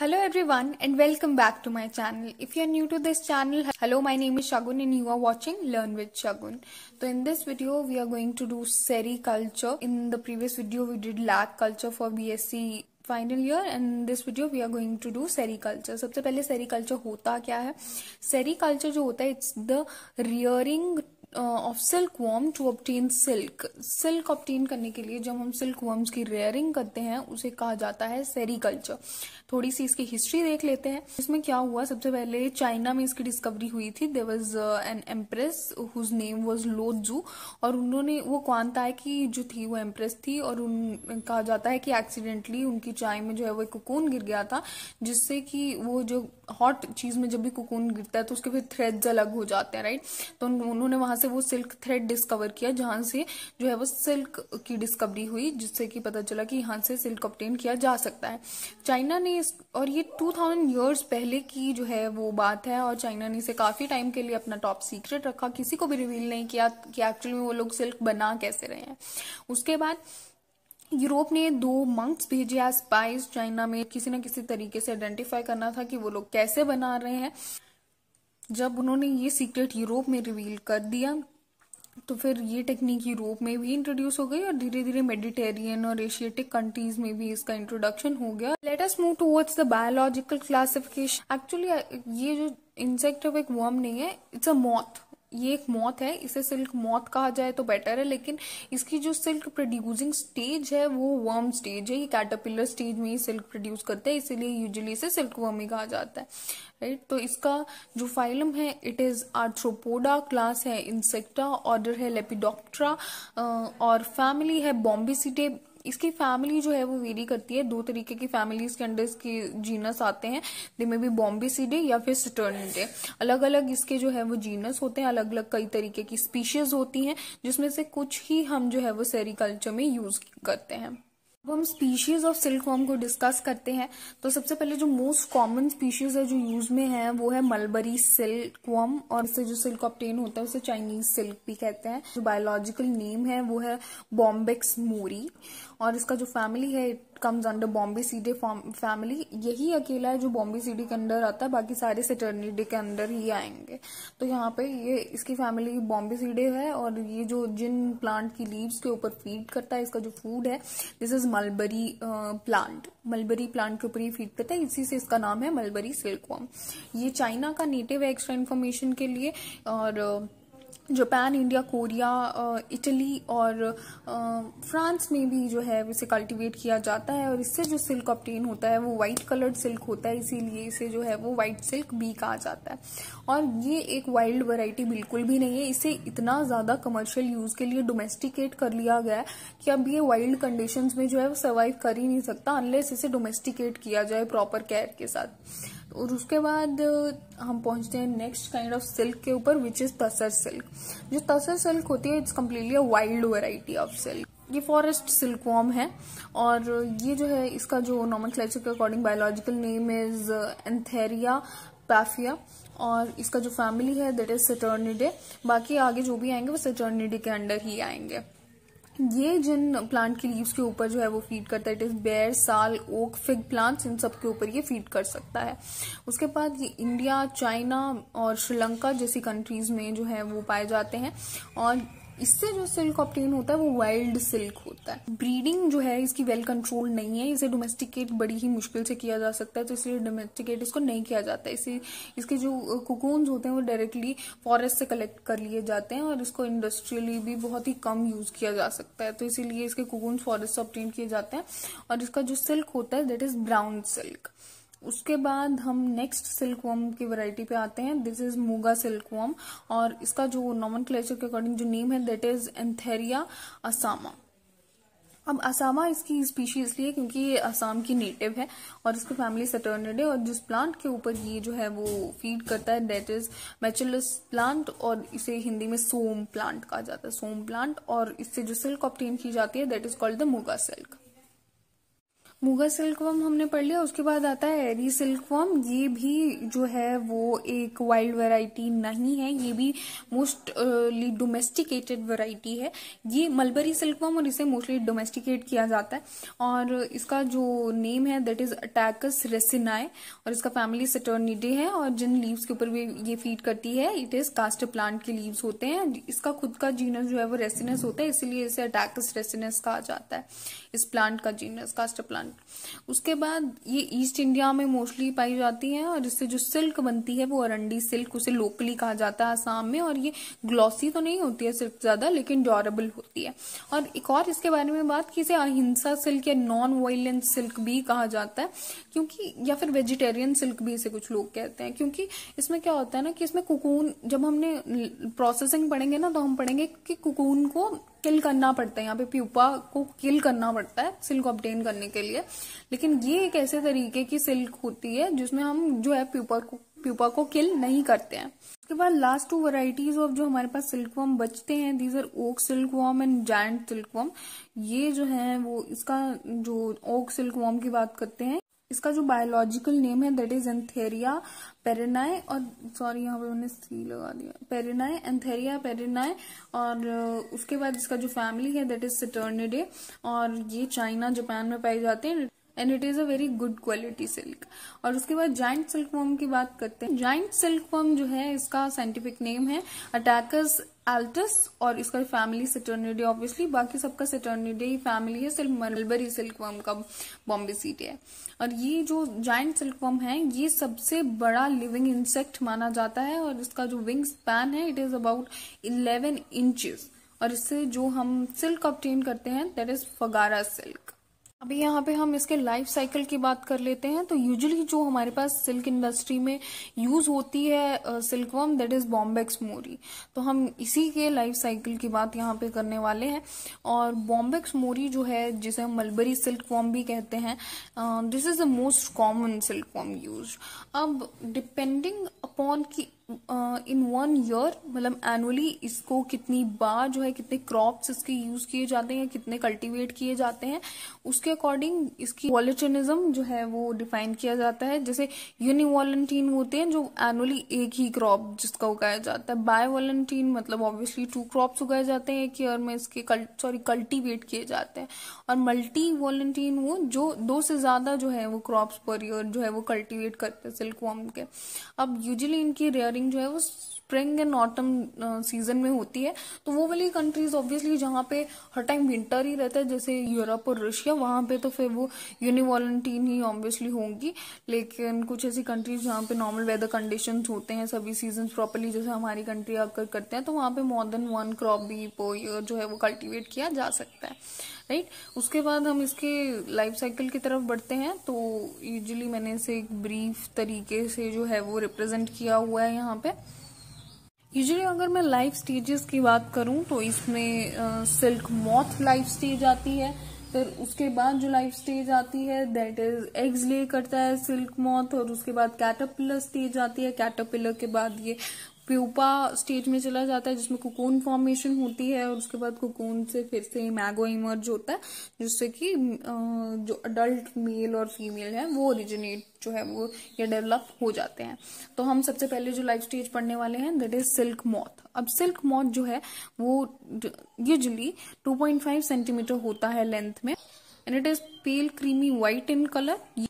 Hello everyone and welcome back to my channel. If you are new to this channel, hello my name is Shagun and you are watching Learn with Shagun. So in this video we are going to do sericulture. In the previous video we did lag culture for BSc final year and this video we are going to do sericulture सबसे पहले sericulture होता क्या है sericulture जो होता है it's the rearing of silkworm to obtain silk silk obtain करने के लिए जब हम सिल्क वॉम्स की रेयरिंग करते हैं उसे कहा जाता है सेरीकल्चर थोड़ी सी इसकी हिस्ट्री देख लेते हैं इसमें क्या हुआ सबसे पहले चाइना में इसकी डिस्कवरी हुई थी there was an empress whose name was Leizu और उन्होंने वो कौनता है कि जो थी वो एम्प्रेस थी और उन कहा जाता है कि एक्सीडेंटली उनकी चाय में जो है वो कुकून गिर गया था जिससे कि वो जो हॉट चीज में जब भी कुकून गिरता है तो उसके फिर थ्रेड्स अलग हो जाते हैं राइट तो उन्होंने वहां से वो सिल्क थ्रेड डिस्कवर किया जहां से जो है वो सिल्क की डिस्कवरी हुई जिससे कि पता चला कि यहाँ से सिल्क ऑप्टेन किया जा सकता है चाइना ने इस और ये टू थाउजेंड ईयर्स पहले की जो है वो बात है और चाइना ने इसे काफ़ी टाइम के लिए अपना टॉप सीक्रेट रखा किसी को भी रिवील नहीं किया कि एक्चुअली वो लोग सिल्क बना कैसे रहे हैं उसके बाद यूरोप ने दो मंक्स भेजे स्पाइस चाइना में किसी न किसी तरीके से आइडेंटिफाई करना था कि वो लोग कैसे बना रहे हैं जब उन्होंने ये सीक्रेट यूरोप में रिवील कर दिया तो फिर ये टेक्निक यूरोप में भी इंट्रोड्यूस हो गई और धीरे धीरे मेडिटेरियन और एशियाटिक कंट्रीज में भी इसका इंट्रोडक्शन हो गया let us move towards the biological classification actually ये जो इंसेक्ट ऑफ एक वर्म नहीं है इट्स अ मॉथ ये एक मौत है इसे सिल्क मौत कहा जाए तो बेटर है लेकिन इसकी जो सिल्क प्रोड्यूसिंग स्टेज है वो वर्म स्टेज है ये कैटरपिलर स्टेज में ही सिल्क प्रोड्यूस करते हैं इसीलिए यूजुअली इसे सिल्क वर्म ही कहा जाता है राइट तो इसका जो फाइलम है इट इज आर्थ्रोपोडा क्लास है इंसेक्टा ऑर्डर है लेपिडोप्ट्रा और फैमिली है बॉम्बिसिटे इसकी फैमिली जो है वो वेरी करती है दो तरीके की फैमिली के अंडर इसके जीनस आते हैं दे में भी बॉम्बे सीडे या फिर डे अलग अलग इसके जो है वो जीनस होते हैं अलग अलग कई तरीके की स्पीशीज होती हैं जिसमें से कुछ ही हम जो है वो सेरिकल्चर में यूज करते हैं अब हम स्पीशीज ऑफ सिल्क सिल्कवॉर्म को डिस्कस करते हैं तो सबसे पहले जो मोस्ट कॉमन स्पीशीज है जो यूज में है वो है मलबरी सिल्क सिल्कवॉर्म और इससे जो सिल्क ऑप्टेन होता है उसे चाइनीज सिल्क भी कहते हैं जो बायोलॉजिकल नेम है वो है बॉम्बेक्स मोरी और इसका जो फैमिली है it comes under bombycidae family यही अकेला है जो बॉम्बे सीडी के अंडर आता है बाकी सारे सेटर्निडे के अंदर ही आएंगे तो यहाँ पे ये इसकी फैमिली बॉम्बे सीडे है और ये जो जिन प्लांट की लीव्स के ऊपर फीड करता है इसका जो फूड है this is mulberry plant mulberry plant के ऊपर ही फीड करता है इसी से इसका नाम है मलबरी सिल्कवॉम ये चाइना का नेटिव है एक्स्ट्रा इन्फॉर्मेशन के लिए और uh, Japan India Korea Italy और फ्रांस में भी जो है इसे कल्टीवेट किया जाता है और इससे जो सिल्क ऑप्टेन होता है वो वाइट कलर्ड सिल्क होता है इसीलिए इसे जो है वो वाइट सिल्क भी कहा जाता है और ये एक वाइल्ड वैरायटी बिल्कुल भी नहीं है इसे इतना ज़्यादा कमर्शियल यूज़ के लिए डोमेस्टिकेट कर लिया गया है कि अब ये वाइल्ड कंडीशन में जो है वो सर्वाइव कर ही नहीं सकता अनलेस इसे डोमेस्टिकेट किया जाए प्रॉपर केयर के साथ और उसके बाद हम पहुंचते हैं नेक्स्ट काइंड ऑफ सिल्क के ऊपर विच इज तसर सिल्क जो तसर सिल्क होती है it's completely a wild variety of silk ये फॉरेस्ट सिल्क वॉर्म है और ये जो है इसका जो क्लेचर के according biological name is antheraea paphia और इसका जो फैमिली है दैट इज सेटर्निडे बाकी आगे जो भी आएंगे वो सेटर्निडे के अंडर ही आएंगे ये जिन प्लांट के लीव्स के ऊपर जो है वो फीड करता है इट इज़ बेर साल ओक फिग प्लांट्स इन सब के ऊपर ये फीड कर सकता है उसके बाद ये इंडिया चाइना और श्रीलंका जैसी कंट्रीज़ में जो है वो पाए जाते हैं और इससे जो सिल्क ऑप्टेन होता है वो वाइल्ड सिल्क होता है ब्रीडिंग जो है इसकी वेल कंट्रोल नहीं है इसे डोमेस्टिकेट बड़ी ही मुश्किल से किया जा सकता है तो इसलिए डोमेस्टिकेट इसको नहीं किया जाता इसे इसके जो कोकोन्स होते हैं वो डायरेक्टली फॉरेस्ट से कलेक्ट कर लिए जाते हैं और इसको इंडस्ट्रियली भी बहुत ही कम यूज किया जा सकता है तो इसीलिए इसके कोकोन्स फॉरेस्ट से ऑप्टेन किए जाते हैं और इसका जो सिल्क होता है दैट इज ब्राउन सिल्क उसके बाद हम नेक्स्ट सिल्कवम की वैरायटी पे आते हैं दिस इज मूगा सिल्कवम और इसका जो नॉमन के अकॉर्डिंग जो नेम है दैट इज एंथेरिया असामा अब असामा इसकी स्पीशी इसलिए क्योंकि ये असम की नेटिव है और इसकी फैमिली है और जिस प्लांट के ऊपर ये जो है वो फीड करता है दैट इज मैचुलस प्लांट और इसे हिंदी में सोम प्लांट कहा जाता है सोम प्लांट और इससे जो सिल्क ऑप्टेन की जाती है that is called the muga silk muga silk worm हमने पढ़ लिया उसके बाद आता है एरी सिल्क वर्म ये भी जो है वो एक वाइल्ड वैरायटी नहीं है ये भी मोस्टली डोमेस्टिकेटेड वैरायटी है ये मलबरी सिल्क वर्म और इसे मोस्टली डोमेस्टिकेट किया जाता है और इसका जो नेम है दैट इज अटैकस रेसिनाए और इसका फैमिली सेटर्निडे है और जिन लीव्स के ऊपर भी ये फीड करती है इट इज कास्ट प्लांट के लीव्स होते हैं इसका खुद का जीनस जो है वो रेसिनस होता है इसीलिए इसे अटैकस रेसिनस कहा जाता है इस प्लांट का जीनस कास्ट प्लांट उसके बाद ये ईस्ट इंडिया में मोस्टली पाई जाती है और इससे जो सिल्क बनती है वो अरंडी सिल्क उसे लोकली कहा जाता है आसाम में और ये ग्लॉसी तो नहीं होती है सिल्क ज्यादा लेकिन ड्यूरेबल होती है और एक और इसके बारे में बात की इसे अहिंसा सिल्क या नॉन वायलेंट सिल्क भी कहा जाता है क्योंकि या फिर वेजिटेरियन सिल्क भी इसे कुछ लोग कहते हैं क्योंकि इसमें क्या होता है ना कि इसमें कुकून जब हमने प्रोसेसिंग पढ़ेंगे ना तो हम पढ़ेंगे कि कुकून को किल करना पड़ता है यहाँ पे प्यूपा को किल करना पड़ता है सिल्क ऑप्टेन करने के लिए लेकिन ये एक ऐसे तरीके की सिल्क होती है जिसमें हम जो है प्यूपा को प्यूपा को किल नहीं करते हैं उसके बाद लास्ट टू वराइटीज ऑफ जो हमारे पास सिल्क वॉम बचते हैं these are oak silk worm and giant silk worm ये जो है वो इसका जो ओक सिल्क वॉम की बात करते हैं इसका जो बायोलॉजिकल नेम है दैट इज एंथेरिया पेरेनाय और सॉरी यहाँ पे मैंने सी लगा दिया पेरेनाए एंथेरिया पेरेनाए और उसके बाद इसका जो फैमिली है दैट इज सिटर्निडे और ये चाइना जापान में पाए जाते हैं and it is a very good quality silk और उसके बाद जॉइंट सिल्क वर्म की बात करते हैं जॉइंट सिल्क वर्म जो है इसका साइंटिफिक नेम है अटैकस एल्टस और इसका फैमिली सेटर्निडे ऑब्वियसली बाकी सबका सेटर्निडे फैमिली है सिर्फ मलबरी सिल्क वर्म का बॉम्बे सीट है और ये जो जाइंट सिल्कवर्म है ये सबसे बड़ा लिविंग इंसेक्ट माना जाता है और इसका जो विंग स्पैन है it is about eleven inches और इससे जो हम सिल्क ऑप्टेन करते हैं दैट इज फगारा सिल्क अभी यहाँ पे हम इसके लाइफ साइकिल की बात कर लेते हैं तो यूजुअली जो हमारे पास सिल्क इंडस्ट्री में यूज होती है silkworm that is bombyx mori तो हम इसी के लाइफ साइकिल की बात यहाँ पे करने वाले हैं और बॉम्बेक्स मोरी जो है जिसे हम मलबरी सिल्कवर्म भी कहते हैं this is the most common silkworm use अब डिपेंडिंग अपॉन की इन वन ईयर मतलब एनुअली इसको कितनी बार जो है कितने क्रॉप्स इसके यूज किए जाते हैं कितने कल्टीवेट किए जाते हैं उसके अकॉर्डिंग इसकी वॉलेटिनिज्म जो है वो डिफाइन किया जाता है जैसे यूनिवॉलेंटीन होते हैं जो एनुअली एक ही क्रॉप जिसका उगाया जाता है बाय वॉलेंटीन मतलब ऑब्वियसली टू क्रॉप्स उगाए जाते हैं एक ईयर में इसके सॉरी कल्टीवेट किए जाते हैं और मल्टी वॉलेंटीन वो जो दो से ज्यादा जो है वो क्रॉप्स पर ईयर जो है वो कल्टीवेट करते हैं सिल्क वॉर्म के अब यूजली इनकी rear during spring and autumn season में होती है तो वो वाली कंट्रीज ऑब्वियसली जहाँ पे हर टाइम विंटर ही रहता है जैसे यूरोप और रशिया वहाँ पे तो फिर वो यूनिवॉलंटीन ही ऑब्वियसली होंगी लेकिन कुछ ऐसी कंट्रीज जहाँ पे नॉर्मल वेदर कंडीशन होते हैं सभी सीजन प्रॉपरली जैसे हमारी कंट्री आकर करते हैं तो वहाँ पे मोर देन वन क्रॉप भी जो है वो कल्टिवेट किया जा सकता है राइट उसके बाद हम इसके लाइफ साइकिल की तरफ बढ़ते हैं तो यूजली मैंने इसे एक ब्रीफ तरीके से जो है वो रिप्रेजेंट किया हुआ है यहाँ पे यूजली अगर मैं लाइफ स्टेजेस की बात करूं तो इसमें सिल्क मॉथ लाइफ स्टेज आती है फिर उसके बाद जो लाइफ स्टेज आती है दैट इज एग्स ले करता है सिल्क मॉथ और उसके बाद कैटरपिलर स्टेज आती है कैटरपिलर के बाद ये प्यूपा स्टेज में चला जाता है जिसमें कुकोन फॉर्मेशन होती है और उसके बाद कुकोन से फिर से मैगो इमर्ज होता है जिससे कि जो अडल्ट मेल और फीमेल है वो ओरिजिनेट जो है वो ये डेवलप हो जाते हैं तो हम सबसे पहले जो लाइफ स्टेज पढ़ने वाले हैं दैट इज सिल्क मॉथ अब सिल्क मॉथ जो है वो यूजली टू सेंटीमीटर होता है लेंथ में and it is pale creamy white in colour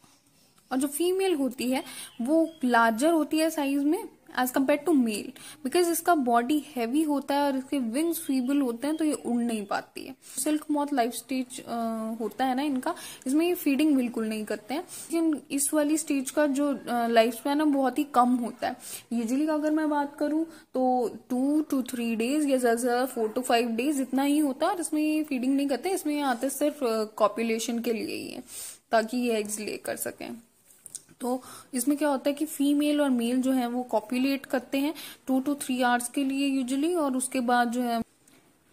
और जो फीमेल होती है वो लार्जर होती है साइज में as compare to male because इसका बॉडी हैवी होता है और इसके विंग्स फीबल होते हैं तो ये उड़ नहीं पाती है सिल्क मॉथ लाइफ स्टेज होता है ना इनका इसमें ये फीडिंग बिल्कुल नहीं करते हैं लेकिन इस वाली स्टेज का जो लाइफ स्पैन है बहुत ही कम होता है यूजली अगर मैं बात करूँ तो टू टू थ्री डेज या ज्यादा से ज्यादा फोर टू फाइव डेज इतना ही होता है और इसमें ये फीडिंग नहीं करते इसमें ये आते सिर्फ कॉपुलेशन के लिए ही है ताकि ये एग्स ले कर सकें तो इसमें क्या होता है कि फीमेल और मेल जो है वो कॉपुलेट करते हैं टू टू थ्री आवर्स के लिए यूजली और उसके बाद जो है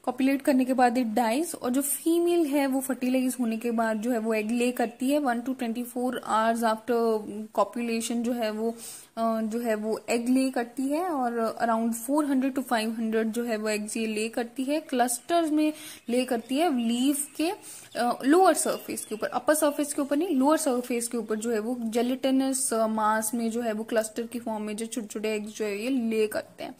कॉपुलेट करने के बाद इट डाइज और जो फीमेल है वो फर्टिलाइज होने के बाद जो है वो एग ले करती है one to twenty four hours after copulation जो है वो जो है वो एग ले करती है और अराउंड 400 टू 500 जो है वो एग्स ये ले करती है क्लस्टर्स में ले करती है लीव के लोअर सरफेस के ऊपर अपर सरफेस के ऊपर नहीं लोअर सरफेस के ऊपर जो है वो जेलिटेनस मास में जो है वो क्लस्टर की फॉर्म में जो छोटे छोटे एग्स जो है ये ले करते हैं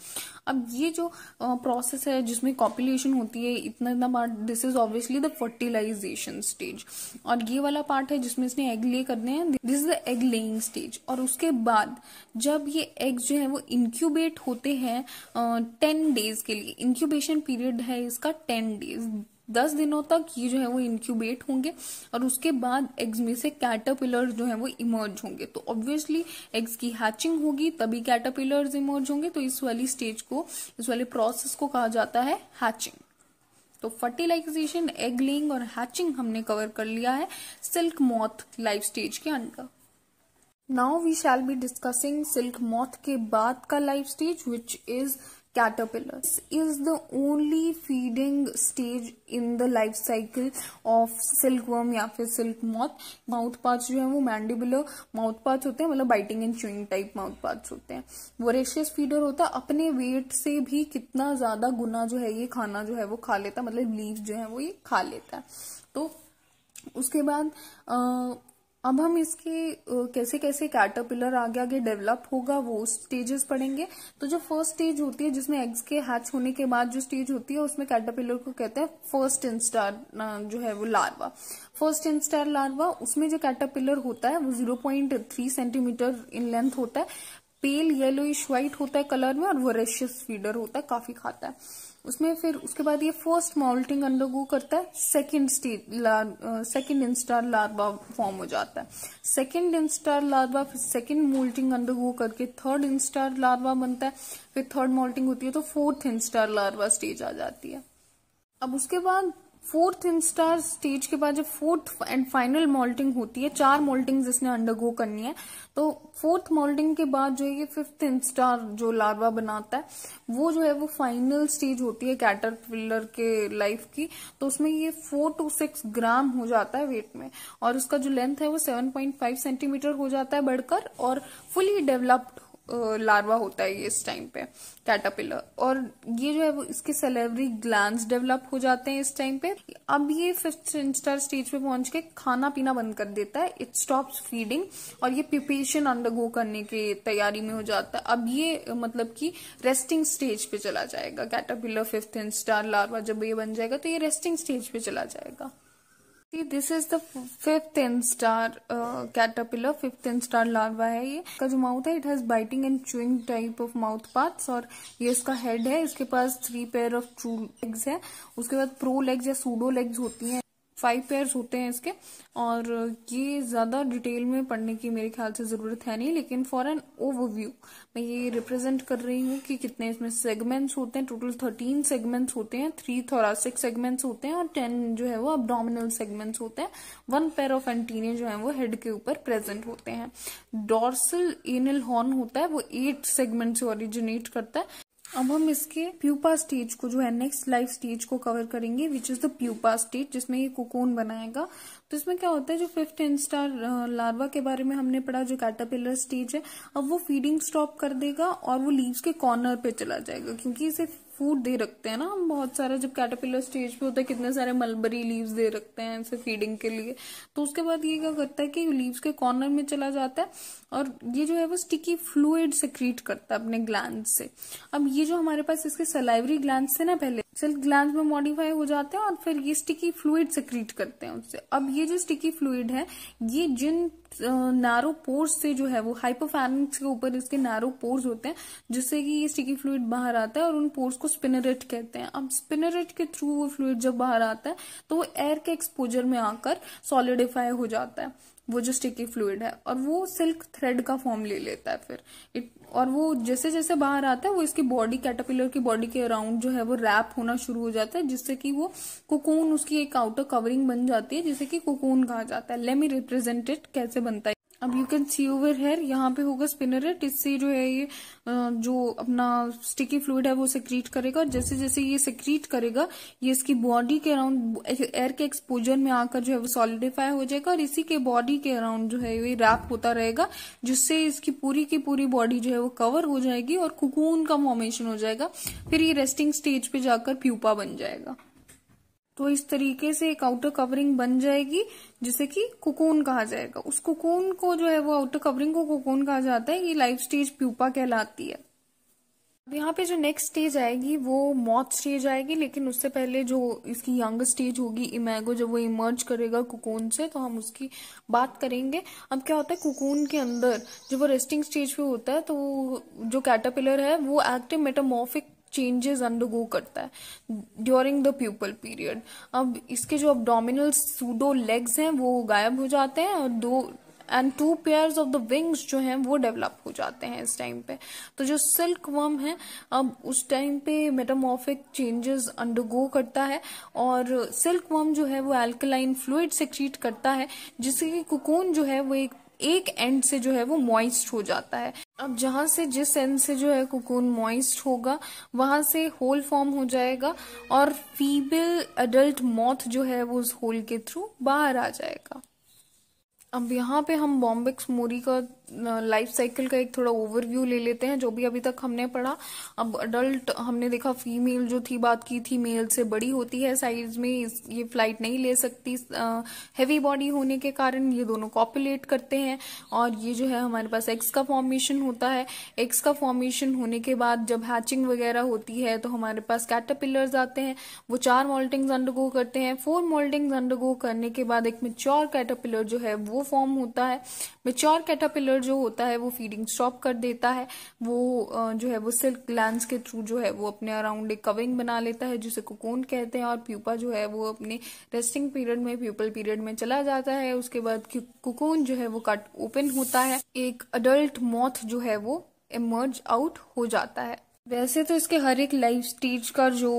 अब ये जो प्रोसेस है जिसमें कॉपुलेशन होती है इतना इतना part this is obviously the fertilisation stage और ये वाला पार्ट है जिसमें इसने एग ले करने हैं this is the egg laying stage और उसके बाद जब ये एग्स जो है वो इंक्यूबेट होते हैं टेन डेज के लिए इंक्यूबेशन पीरियड है इसका टेन डेज दस दिनों तक ये जो है वो इंक्यूबेट होंगे और उसके बाद एग्स में से कैटरपिलर्स जो है वो इमर्ज होंगे तो ऑब्वियसली एग्स की हैचिंग होगी तभी कैटरपिलर्स इमर्ज होंगे तो इस वाली स्टेज को इस वाले प्रोसेस को कहा जाता है हैचिंग तो फर्टिलाइजेशन एग लिंग और हैचिंग हमने कवर कर लिया है सिल्क मॉथ लाइफ स्टेज के under now we shall be discussing silk moth के बाद का life stage which is caterpillar is the only feeding stage in the life cycle of silk worm या फिर सिल्क मॉथ माउथ पार्ट जो है वो mandibular mouth part होते हैं मतलब biting and chewing type mouth part होते हैं वोरेशियस फीडर होता है अपने वेट से भी कितना ज्यादा गुना जो है ये खाना जो है वो खा लेता है मतलब लीव जो है वो ये खा लेता है तो उसके बाद अब हम इसकी कैसे कैसे कैटरपिलर आगे आगे डेवलप होगा वो स्टेजेस पढ़ेंगे तो जो फर्स्ट स्टेज होती है जिसमें एग्स के हैच होने के बाद जो स्टेज होती है उसमें कैटरपिलर को कहते हैं फर्स्ट इंस्टार जो है वो लार्वा फर्स्ट इंस्टार लार्वा उसमें जो कैटरपिलर होता है वो zero point three centimetre in length होता है पेल येलोइश व्हाइट होता है कलर में और वो रेशियस फीडर होता है काफी खाता है उसमें फिर उसके बाद ये फर्स्ट माउल्टिंग अंडरगो करता है second second instar larva form हो जाता है सेकेंड इंस्टार लार्वा फिर सेकेंड मोल्टिंग अंडरगो करके थर्ड इंस्टार लार्वा बनता है फिर थर्ड मोल्टिंग होती है तो फोर्थ इंस्टार लार्वा स्टेज आ जाती है अब उसके बाद फोर्थ इंस्टार स्टेज के बाद जब फोर्थ एंड फाइनल मोल्टिंग होती है चार मोल्टिंग इसने अंडरगो करनी है तो फोर्थ मोल्टिंग के बाद जो ये फिफ्थ इंस्टार जो लार्वा बनाता है वो जो है वो फाइनल स्टेज होती है कैटरपिलर के लाइफ की तो उसमें ये फोर टू सिक्स ग्राम हो जाता है वेट में और उसका जो लेंथ है वो सेवन पॉइंट फाइव सेंटीमीटर हो जाता है बढ़कर और फुली डेवलप्ड लार्वा होता है ये इस टाइम पे कैटापिलर और ये जो है वो इसके सेलेवरी ग्लैंड डेवलप हो जाते हैं इस टाइम पे अब ये फिफ्थ सेंस्टर स्टेज पे पहुंच के खाना पीना बंद कर देता है इट स्टॉप फीडिंग और ये प्रिपेशन अंडरगो करने की तैयारी में हो जाता है अब ये मतलब कि रेस्टिंग स्टेज पे चला जाएगा कैटापिलर फिफ्थ इंस्टार लार्वा जब ये बन जाएगा तो ये रेस्टिंग स्टेज पे चला जाएगा this is the fifth fifth star uh, fifth fifth star larva है ये का जो माउथ है it has biting and chewing type of mouth parts और ये इसका हेड है इसके पास three pair of true legs है उसके बाद प्रो लेग्स या सूडो लेग्स होती हैं फाइव पेयर्स होते हैं इसके और ये ज़्यादा डिटेल में पढ़ने की मेरे ख्याल से ज़रूरत है नहीं लेकिन फॉर एन ओवरव्यू मैं ये रिप्रेजेंट कर रही हूँ कि कितने इसमें सेगमेंट्स होते हैं टोटल थर्टीन सेगमेंट्स होते हैं थ्री थोरासिक सेगमेंट्स होते हैं और टेन जो है वो अबडोमिनल सेगमेंट्स होते हैं वन पेयर ऑफ एंटीने जो है वो हेड के ऊपर प्रेजेंट होते हैं डॉर्सल एनल हॉर्न होता है वो एट सेगमेंट से ओरिजिनेट करता है अब हम इसके प्यूपा स्टेज को जो है नेक्स्ट लाइफ स्टेज को कवर करेंगे which is the pupa stage जिसमें ये कोकोन बनाएगा तो इसमें क्या होता है जो फिफ्थ इंस्टार लार्वा के बारे में हमने पढ़ा जो कैटापिलर स्टेज है अब वो फीडिंग स्टॉप कर देगा और वो लीव्स के कॉर्नर पे चला जाएगा क्योंकि इसे फूड दे रखते हैं ना हम बहुत सारा जब कैटरपिलर स्टेज पे होता है कितने सारे मलबरी लीव्स दे रखते हैं इसे फीडिंग के लिए तो उसके बाद ये क्या करता है कि लीव्स के कॉर्नर में चला जाता है और ये जो है वो स्टिकी फ्लूड सेक्रीट करता है अपने ग्लैंड से अब ये जो हमारे पास इसके सलाइवरी ग्लैंड से ना पहले सिल्क ग्लैंड में मॉडिफाई हो जाते हैं और फिर ये स्टिकी फ्लूड सिक्रीट करते हैं उससे अब ये जो स्टिकी फ्लूड है ये जिन नैरो पोर्स से जो है वो हाइपोफैरिंग्स के ऊपर इसके नैरो पोर्स होते हैं जिससे कि ये स्टिकी फ्लूड बाहर आता है और उन पोर्स को स्पिनरेट कहते हैं अब स्पिनरेट के थ्रू वो फ्लूड जब बाहर आता है तो वो एयर के एक्सपोजर में आकर सॉलिडिफाई हो जाता है वो जो स्टिकी फ्लूड है और वो सिल्क थ्रेड का फॉर्म ले लेता है फिर इट और वो जैसे जैसे बाहर आता है वो इसकी बॉडी कैटरपिलर की बॉडी के अराउंड जो है वो रैप होना शुरू हो जाता है जिससे कि वो कोकोन उसकी एक आउटर कवरिंग बन जाती है जिसे कि कोकोन कहा जाता है लेमी रिप्रेजेंटेड कैसे बनता है अब you can see over here यहाँ पे होगा स्पिनरेट इससे जो है ये जो अपना स्टिकी फ्लूड है वो सिक्रीट करेगा और जैसे जैसे ये सिक्रीट करेगा ये इसकी बॉडी के अराउंड एयर के एक्सपोजर में आकर जो है वो सॉलिडिफाई हो जाएगा और इसी के बॉडी के अराउंड जो है ये रैप होता रहेगा जिससे इसकी पूरी की पूरी बॉडी जो है वो कवर हो जाएगी और कुकून का फॉर्मेशन हो जाएगा फिर ये रेस्टिंग स्टेज पे जाकर प्यूपा बन जाएगा तो इस तरीके से एक आउटर कवरिंग बन जाएगी जिसे कि कुकून कहा जाएगा उस कुकून को जो है वो आउटर कवरिंग को कुकून कहा जाता है ये लाइफ स्टेज प्यूपा कहलाती है अब यहाँ पे जो नेक्स्ट स्टेज आएगी वो मौत स्टेज आएगी लेकिन उससे पहले जो इसकी यंग स्टेज होगी इमेगो जब वो इमर्ज करेगा कुकोन से तो हम उसकी बात करेंगे अब क्या होता है कुकोन के अंदर जब वो रेस्टिंग स्टेज पे होता है तो जो कैटापिलर है वो एक्टिव मेटामोफिक चेंजेस अंडरगो करता है ड्यूरिंग द प्यूपल पीरियड अब इसके जो डोमिनल सूडो लेग्स हैं वो गायब हो जाते हैं और दो and two pairs of the wings जो हैं वो डेवलप हो जाते हैं इस टाइम पे तो जो सिल्क वर्म है अब उस टाइम पे मेटामोफिक चेंजेस अंडरगो करता है और सिल्क वर्म जो है वो एल्कलाइन फ्लूड सेक्रीट करता है जिससे कि कुकून जो है वो एक एक एंड से जो है वो मॉइस्ट हो जाता है अब जहां से जिस एंड से जो है कोकून मॉइस्ट होगा वहां से होल फॉर्म हो जाएगा और फीबल अडल्ट मॉथ जो है वो उस होल के थ्रू बाहर आ जाएगा अब यहाँ पे हम बॉम्बिक्स मोरी का लाइफ साइकिल का एक थोड़ा ओवरव्यू ले लेते हैं जो भी अभी तक हमने पढ़ा अब अडल्ट हमने देखा फीमेल जो थी बात की थी मेल से बड़ी होती है साइज में ये फ्लाइट नहीं ले सकती हैवी बॉडी होने के कारण ये दोनों कॉपुलेट करते हैं और ये जो है हमारे पास एक्स का फॉर्मेशन होता है एक्स का फॉर्मेशन होने के बाद जब हैचिंग वगैरह होती है तो हमारे पास कैटापिलर्स आते हैं वो चार मोल्टिंग्स अंडरगो करते हैं फोर मोल्टिंग्स अंडरगो करने के बाद एक मेच्योर कैटापिलर जो है वो फॉर्म होता है मेच्योर कैटापिलर कलर जो होता है वो फीडिंग स्टॉप कर देता है वो जो है वो सिल्क ग्लैंड के थ्रू जो है वो अपने अराउंड एक कविंग बना लेता है जिसे कोकोन कहते हैं और प्यूपा जो है वो अपने रेस्टिंग पीरियड में प्यूपल पीरियड में चला जाता है उसके बाद कोकोन जो है वो कट ओपन होता है एक अडल्ट मौत जो है वो इमर्ज आउट हो जाता है वैसे तो इसके हर एक लाइफ स्टेज का जो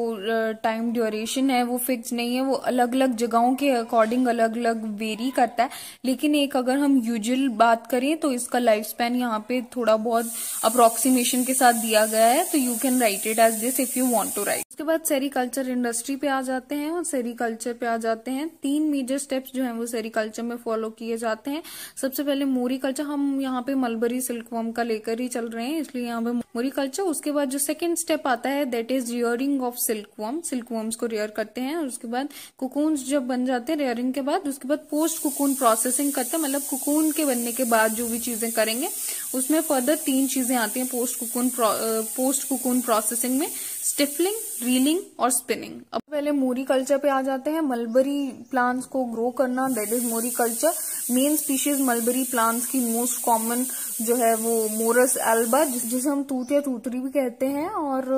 टाइम ड्यूरेशन है वो फिक्स नहीं है वो अलग अलग जगहों के अकॉर्डिंग अलग अलग वेरी करता है लेकिन एक अगर हम यूजुअल बात करें तो इसका लाइफ स्पैन यहाँ पे थोड़ा बहुत अप्रोक्सीमेशन के साथ दिया गया है तो you can write it as this if you want to write उसके बाद सेरिकल्चर इंडस्ट्री पे आ जाते हैं और सेरिकल्चर पे आ जाते हैं तीन मेजर स्टेप्स जो है वो सेरिकल्चर में फॉलो किए जाते हैं सबसे पहले मोरी कल्चर हम यहाँ पे मलबरी सिल्कवम का लेकर ही चल रहे हैं इसलिए यहाँ पे मोरी कल्चर उसके बाद जो सेकेंड स्टेप आता है that is rearing of silk silkworms को रियर करते हैं और उसके बाद कुकून जब बन जाते हैं रेयरिंग के बाद उसके बाद पोस्ट कुकून प्रोसेसिंग करते हैं मतलब कुकून के बनने के बाद जो भी चीजें करेंगे उसमें फर्दर तीन चीजें आती हैं post cocoon post cocoon processing में स्टिफलिंग रीलिंग और स्पिनिंग अब पहले मोरी कल्चर पे आ जाते हैं मलबरी प्लांट्स को ग्रो करना that is moriculture main species mulberry plants की मोस्ट कॉमन जो है वो मोरस एल्बा जिसे हम तूत या तूतरी भी कहते हैं और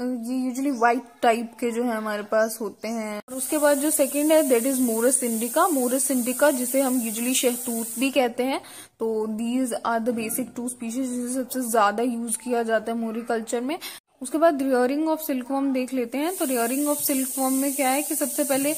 ये यूजली व्हाइट टाइप के जो है हमारे पास होते हैं और उसके बाद जो सेकेंड है that is morus indica morus indica जिसे हम यूजली शहतूत भी कहते हैं तो these are the basic two species जिसे सबसे ज्यादा यूज किया जाता है मोरी कल्चर में उसके बाद रियरिंग ऑफ सिल्कवॉम देख लेते हैं तो रियरिंग ऑफ सिल्कवॉम में क्या है कि सबसे पहले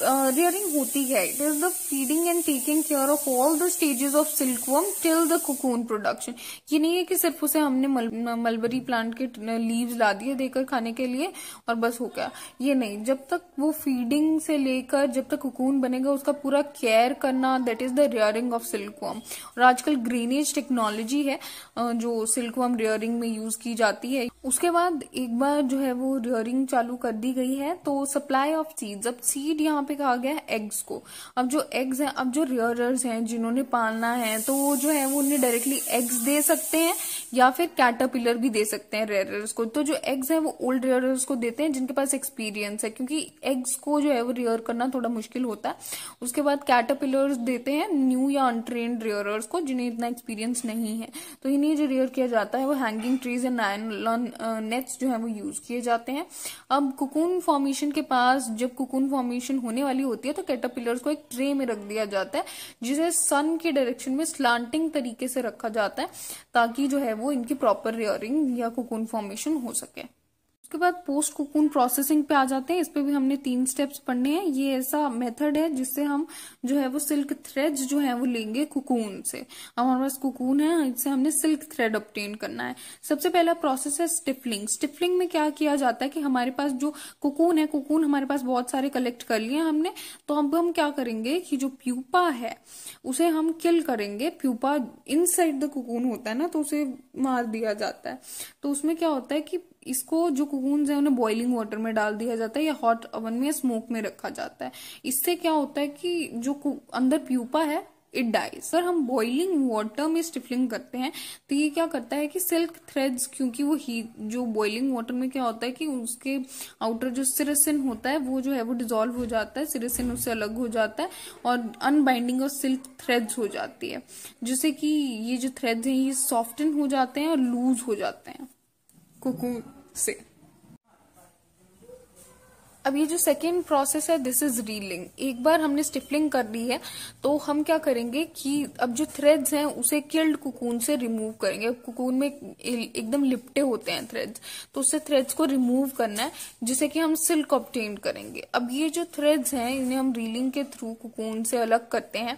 रियरिंग uh, होती है it is the feeding and taking care of all the stages of silkworm till the cocoon production ये नहीं है कि सिर्फ उसे हमने मल, मलबरी प्लांट के लीव्स ला दिए देकर खाने के लिए और बस हो गया ये नहीं जब तक वो फीडिंग से लेकर जब तक कुकून बनेगा उसका पूरा केयर करना that is the rearing of silkworm और आजकल ग्रीनेज टेक्नोलॉजी है जो सिल्कवर्म रियरिंग में यूज की जाती है उसके बाद एक बार जो है वो रियरिंग चालू कर दी गई है तो सप्लाई ऑफ सीड्स अब सीड यहाँ पे कहा गया है एग्स को अब जो एग्स हैं अब जो रियरर्स हैं जिन्होंने पालना है तो वो जो है वो उन्हें डायरेक्टली एग्स दे सकते हैं या फिर कैटरपिलर भी दे सकते हैं रेयरर्स को तो जो एग्स हैं वो ओल्ड रेयरर्स को देते हैं जिनके पास एक्सपीरियंस है क्योंकि एग्स को जो है वो रेयर करना थोड़ा मुश्किल होता है उसके बाद कैटरपिलर्स देते हैं न्यू या अनट्रेन रेयरर्स को जिन्हें इतना एक्सपीरियंस नहीं है तो इन्हें जो रेयर किया जाता है वो हैंगिंग ट्रीज एंड नाइन नेट्स जो है वो यूज किए जाते हैं अब कुकून फॉर्मेशन के पास जब कुकून फॉर्मेशन होने वाली होती है तो कैटापिलर्स को एक ट्रे में रख दिया जाता है जिसे सन के डायरेक्शन में स्लांटिंग तरीके से रखा जाता है ताकि जो है वो इनकी प्रॉपर रेयरिंग या कुकून फॉर्मेशन हो सके उसके बाद पोस्ट कुकून प्रोसेसिंग पे आ जाते हैं इस पे भी हमने तीन स्टेप्स पढ़ने हैं ये ऐसा मेथड है जिससे हम जो है वो सिल्क थ्रेड जो है वो लेंगे कुकून से हमारे पास कुकून है इससे हमने सिल्क थ्रेड ऑप्टेन करना है सबसे पहला प्रोसेस है स्टिफलिंग स्टिफलिंग में क्या किया जाता है कि हमारे पास जो कुकून है कुकून हमारे पास बहुत सारे कलेक्ट कर लिए हमने तो अब हम क्या करेंगे कि जो प्यूपा है उसे हम किल करेंगे प्यूपा इनसाइड द कुकून होता है ना तो उसे मार दिया जाता है तो उसमें क्या होता है कि इसको जो कोकून्स है उन्हें बॉइलिंग वाटर में डाल दिया जाता है या हॉट ओवन में या स्मोक में रखा जाता है इससे क्या होता है कि जो अंदर प्यूपा है इट डाई सर हम बॉइलिंग वाटर में स्टिफलिंग करते हैं तो ये क्या करता है कि सिल्क थ्रेड्स क्योंकि वो हीट जो बॉइलिंग वाटर में क्या होता है कि उसके आउटर जो सिरेसिन होता है वो जो है वो डिजोल्व हो जाता है सिरेसिन उससे अलग हो जाता है और अनबाइंडिंग ऑफ सिल्क थ्रेड्स हो जाती है जिससे कि ये जो थ्रेड्स हैं ये सॉफ्टन हो जाते हैं और लूज हो जाते हैं Cucu. C. अब ये जो सेकेंड प्रोसेस है दिस इज रीलिंग एक बार हमने स्टिफलिंग कर ली है तो हम क्या करेंगे कि अब जो थ्रेड्स हैं उसे किल्ड कुकून से रिमूव करेंगे कुकून में एकदम लिपटे होते हैं थ्रेड्स तो उससे थ्रेड्स को रिमूव करना है जिसे कि हम सिल्क ऑप्टेन करेंगे अब ये जो थ्रेड्स हैं इन्हें हम रीलिंग के थ्रू कुकून से अलग करते हैं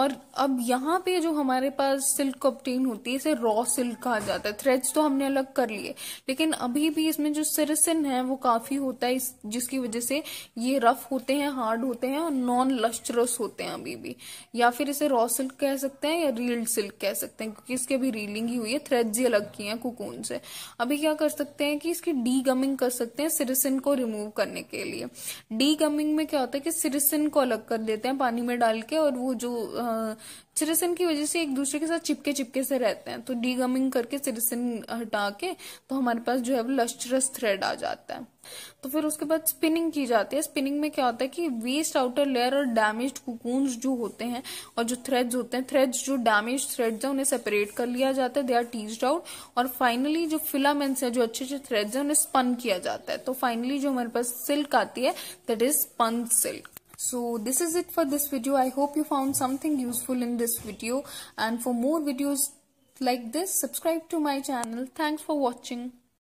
और अब यहाँ पे जो हमारे पास सिल्क ऑप्टेन होती है इसे रॉ सिल्क कहा जाता है थ्रेड्स तो हमने अलग कर लिए लेकिन अभी भी इसमें जो सिरसिन है वो काफी होता है जिसकी वजह से ये रफ होते हैं हार्ड होते हैं और नॉन लस्टरस होते हैं अभी भी या फिर इसे रॉ सिल्क कह सकते हैं या रील्ड सिल्क कह सकते हैं क्योंकि इसके अभी रीलिंग ही हुई है थ्रेड्स ही अलग की हैं कुकून से अभी क्या कर सकते हैं कि इसकी डी गमिंग कर सकते हैं सिरिसिन को रिमूव करने के लिए डी गमिंग में क्या होता है कि सिरसिन को अलग कर देते हैं पानी में डाल के और वो जो सिरसिन की वजह से एक दूसरे के साथ चिपके चिपके से रहते हैं तो डी गमिंग करके सिरिसिन हटा के तो हमारे पास जो है वो लस्टरस थ्रेड आ जाता है तो फिर उसके बाद स्पिनिंग की जाती है स्पिनिंग में क्या होता है कि वेस्ट आउटर लेयर और डैमेज कुकून जो होते हैं और जो थ्रेड्स होते हैं थ्रेड्स जो डैमेज थ्रेड्स हैं उन्हें सेपरेट कर लिया जाता है दे आर टीज्ड आउट और फाइनली जो फिलामेंट्स हैं जो अच्छे अच्छे थ्रेड्स हैं उन्हें स्पन किया जाता है तो फाइनली जो हमारे पास सिल्क आती है that is spun silk so this is it for this video i hope you found something useful in this video and for more videos like this subscribe to my channel thanks for watching